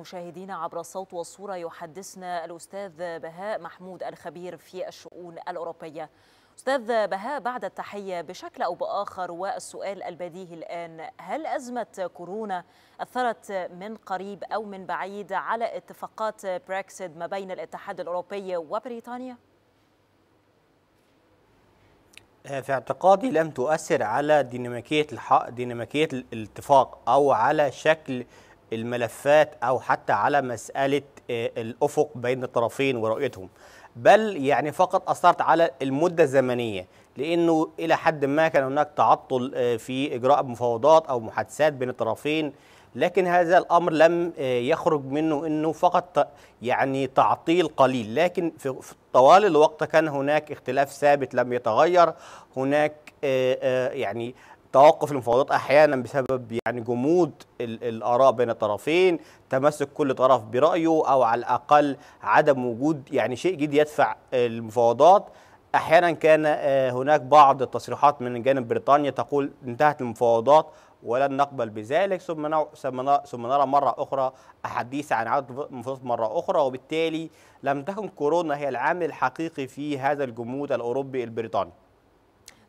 مشاهدينا عبر الصوت والصورة يحدثنا الأستاذ بهاء محمود الخبير في الشؤون الأوروبية أستاذ بهاء بعد التحية بشكل أو بآخر والسؤال البديهي الآن هل أزمة كورونا أثرت من قريب أو من بعيد على اتفاقات بريكسيد ما بين الاتحاد الأوروبي وبريطانيا؟ في اعتقادي لم تؤثر على ديناميكية الحق ديناميكية الاتفاق أو على شكل الملفات او حتى على مساله آه، الافق بين الطرفين ورؤيتهم بل يعني فقط اثرت على المده الزمنيه لانه الى حد ما كان هناك تعطل آه، في اجراء مفاوضات او محادثات بين الطرفين لكن هذا الامر لم آه، يخرج منه انه فقط يعني تعطيل قليل لكن في طوال الوقت كان هناك اختلاف ثابت لم يتغير هناك يعني توقف المفاوضات احيانا بسبب يعني جمود الاراء بين الطرفين تمسك كل طرف برايه او على الاقل عدم وجود يعني شيء جديد يدفع المفاوضات احيانا كان آه، هناك بعض التصريحات من جانب بريطانيا تقول انتهت المفاوضات ولن نقبل بذلك ثم ثم نرى مرة أخرى أحاديث عن عودة المفاوضات مرة أخرى وبالتالي لم تكن كورونا هي العامل الحقيقي في هذا الجمود الأوروبي البريطاني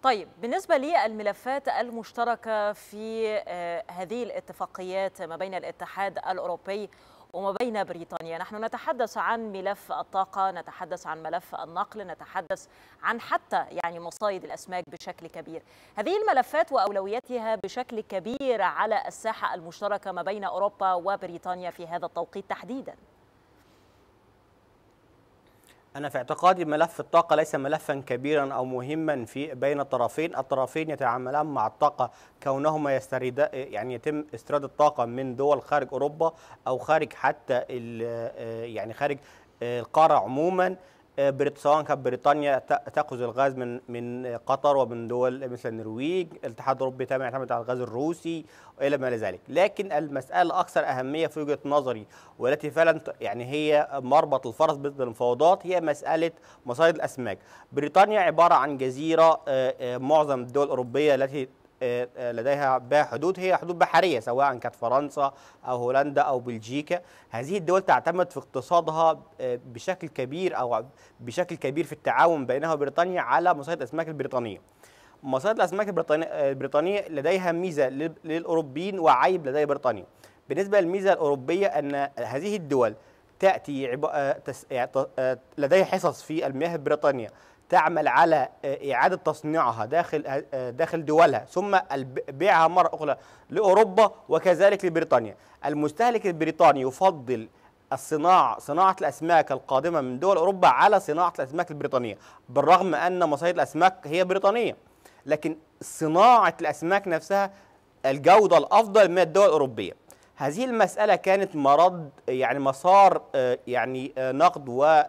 طيب بالنسبة للملفات المشتركة في آه، هذه الاتفاقيات ما بين الاتحاد الأوروبي وما بين بريطانيا نحن نتحدث عن ملف الطاقة نتحدث عن ملف النقل نتحدث عن حتى يعني مصايد الأسماك بشكل كبير هذه الملفات وأولوياتها بشكل كبير على الساحة المشتركة ما بين أوروبا وبريطانيا في هذا التوقيت تحديداً أنا في اعتقادي ملف الطاقة ليس ملفا كبيرا أو مهما في بين الطرفين، الطرفين يتعاملان مع الطاقة كونهما يسترد يعني يتم استيراد الطاقة من دول خارج أوروبا أو خارج حتى آه، يعني خارج آه، القارة عموما آه، سواء كانت بريطانيا تاخذ الغاز من من قطر ومن دول مثل النرويج، الاتحاد الاوروبي تم يعتمد على الغاز الروسي والى ما الى ذلك، لكن المساله الاكثر اهميه في وجهه نظري والتي فعلا يعني هي مربط الفرس بالمفاوضات هي مساله مصايد الاسماك. بريطانيا عباره عن جزيره آه، آه، معظم الدول الاوروبيه التي آه، آه، لديها بها حدود هي حدود بحريه سواء كانت فرنسا او هولندا او بلجيكا هذه الدول تعتمد في اقتصادها آه، بشكل كبير او بشكل كبير في التعاون بينها وبريطانيا على مصيد الاسماك البريطانيه مصيد الاسماك البريطانيه لديها ميزه للاوروبيين وعيب لدي بريطانيا بالنسبه للميزه الاوروبيه ان هذه الدول تاتي يعني لديها حصص في المياه البريطانيه تعمل على آه، إعادة تصنيعها داخل آه، آه، داخل دولها ثم بيعها مرة أخرى لأوروبا وكذلك لبريطانيا المستهلك البريطاني يفضل الصناعة صناعة الأسماك القادمة من دول أوروبا على صناعة الأسماك البريطانية بالرغم أن مصايد الأسماك هي بريطانية لكن صناعة الأسماك نفسها الجودة الأفضل من الدول الأوروبية هذه المسألة كانت مرض يعني مسار يعني نقد و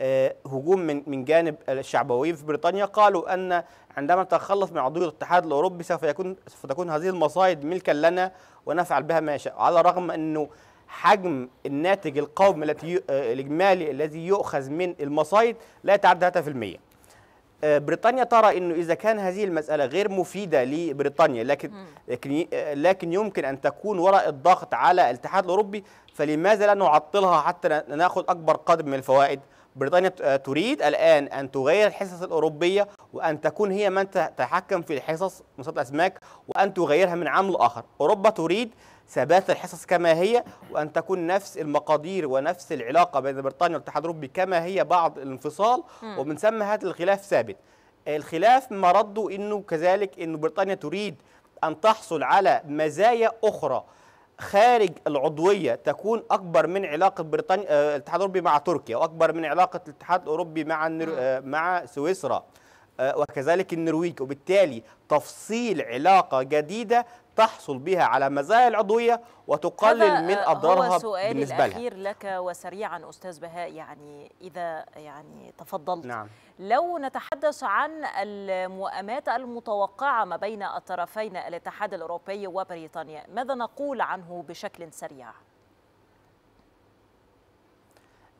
آه، هجوم من من جانب الشعبويين في بريطانيا قالوا ان عندما نتخلص من عضويه الاتحاد الاوروبي سوف يكون سوف تكون هذه المصايد ملكا لنا ونفعل بها ما يشاء على الرغم انه حجم الناتج القومي آه، الاجمالي الذي يؤخذ من المصايد لا يتعدى 3% آه، بريطانيا ترى انه اذا كان هذه المساله غير مفيده لبريطانيا لكن لكن لكن يمكن ان تكون وراء الضغط على الاتحاد الاوروبي فلماذا لا نعطلها حتى ناخذ اكبر قدر من الفوائد بريطانيا تريد الان ان تغير الحصص الاوروبيه وان تكون هي من تتحكم في الحصص مصادر الاسماك وان تغيرها من عام لاخر اوروبا تريد ثبات الحصص كما هي وأن تكون نفس المقادير ونفس العلاقة بين بريطانيا والاتحاد الأوروبي كما هي بعد الانفصال ومن ثم هذا الخلاف ثابت الخلاف مرده أنه كذلك أن بريطانيا تريد أن تحصل على مزايا أخرى خارج العضوية تكون أكبر من علاقة بريطانيا آه، الاتحاد الأوروبي مع تركيا وأكبر من علاقة الاتحاد الأوروبي مع آه، مع سويسرا آه، وكذلك النرويج وبالتالي تفصيل علاقة جديدة تحصل بها على مزايا العضوية وتقلل من آه، أضرارها بالنسبة لها الأخير لك وسريعا أستاذ بهاء يعني إذا يعني تفضلت نعم. لو نتحدث عن المؤامات المتوقعة ما بين الطرفين الاتحاد الأوروبي وبريطانيا ماذا نقول عنه بشكل سريع؟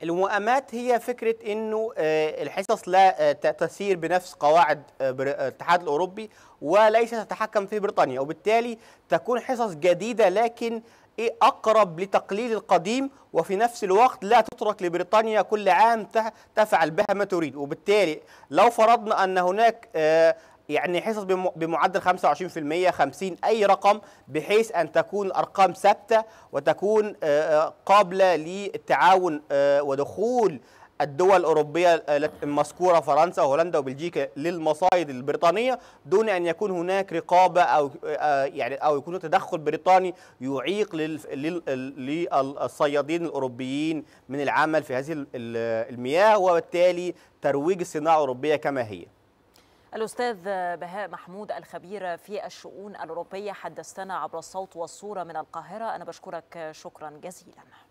المؤامات هي فكرة أنه آه، الحصص لا آه، تسير بنفس قواعد آه، الاتحاد الأوروبي وليس تتحكم في بريطانيا وبالتالي تكون حصص جديدة لكن إيه، أقرب لتقليل القديم وفي نفس الوقت لا تترك لبريطانيا كل عام تفعل بها ما تريد وبالتالي لو فرضنا أن هناك يعني حصص بمعدل 25% 50 اي رقم بحيث ان تكون الارقام ثابته وتكون آه، آه، قابله للتعاون آه، ودخول الدول الاوروبيه المذكوره فرنسا وهولندا وبلجيكا للمصايد البريطانيه دون ان يكون هناك رقابه او يعني او يكون تدخل بريطاني يعيق للصيادين الاوروبيين من العمل في هذه المياه وبالتالي ترويج الصناعه الاوروبيه كما هي الأستاذ بهاء محمود الخبير في الشؤون الأوروبية حدثتنا عبر الصوت والصورة من القاهرة أنا بشكرك شكرا جزيلا